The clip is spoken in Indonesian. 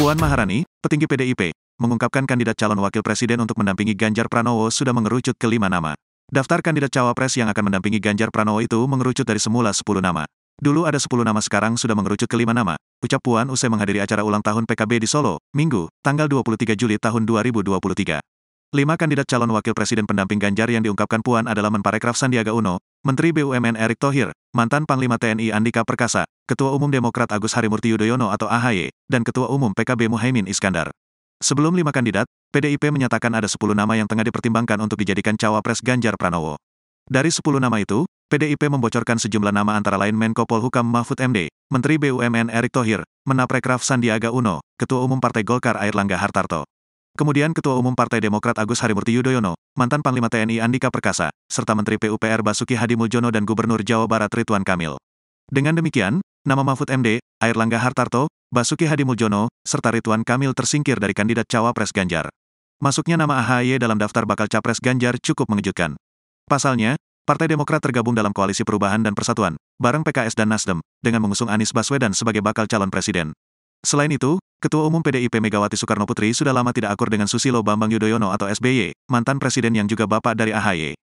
Puan Maharani, petinggi PDIP, mengungkapkan kandidat calon wakil presiden untuk mendampingi Ganjar Pranowo sudah mengerucut ke lima nama. Daftar kandidat cawapres yang akan mendampingi Ganjar Pranowo itu mengerucut dari semula sepuluh nama. Dulu ada sepuluh nama sekarang sudah mengerucut ke lima nama, ucap Puan usai menghadiri acara ulang tahun PKB di Solo, Minggu, tanggal 23 Juli tahun 2023. Lima kandidat calon wakil presiden pendamping Ganjar yang diungkapkan Puan adalah Menparekraf Sandiaga Uno, Menteri BUMN Erick Thohir, mantan Panglima TNI Andika Perkasa, Ketua Umum Demokrat Agus Harimurti Yudhoyono atau AHY, dan Ketua Umum PKB Muhaimin Iskandar. Sebelum lima kandidat, PDIP menyatakan ada sepuluh nama yang tengah dipertimbangkan untuk dijadikan cawapres Ganjar Pranowo. Dari sepuluh nama itu, PDIP membocorkan sejumlah nama antara lain Menko Polhukam Mahfud MD, Menteri BUMN Erick Thohir, Menaprekraf Sandiaga Uno, Ketua Umum Partai Golkar Air Langga Hartarto. Kemudian Ketua Umum Partai Demokrat Agus Harimurti Yudhoyono, mantan Panglima TNI Andika Perkasa, serta Menteri PUPR Basuki Hadi Muljono dan Gubernur Jawa Barat Ridwan Kamil. Dengan demikian, nama Mahfud MD, Air Langga Hartarto, Basuki Hadi Muljono, serta Ridwan Kamil tersingkir dari kandidat cawapres Ganjar. Masuknya nama AHY dalam daftar bakal capres Ganjar cukup mengejutkan. Pasalnya, Partai Demokrat tergabung dalam koalisi perubahan dan persatuan, bareng PKS dan Nasdem, dengan mengusung Anies Baswedan sebagai bakal calon presiden. Selain itu, Ketua Umum PDIP Megawati Soekarnoputri sudah lama tidak akur dengan Susilo Bambang Yudhoyono atau SBY, mantan presiden yang juga bapak dari AHY.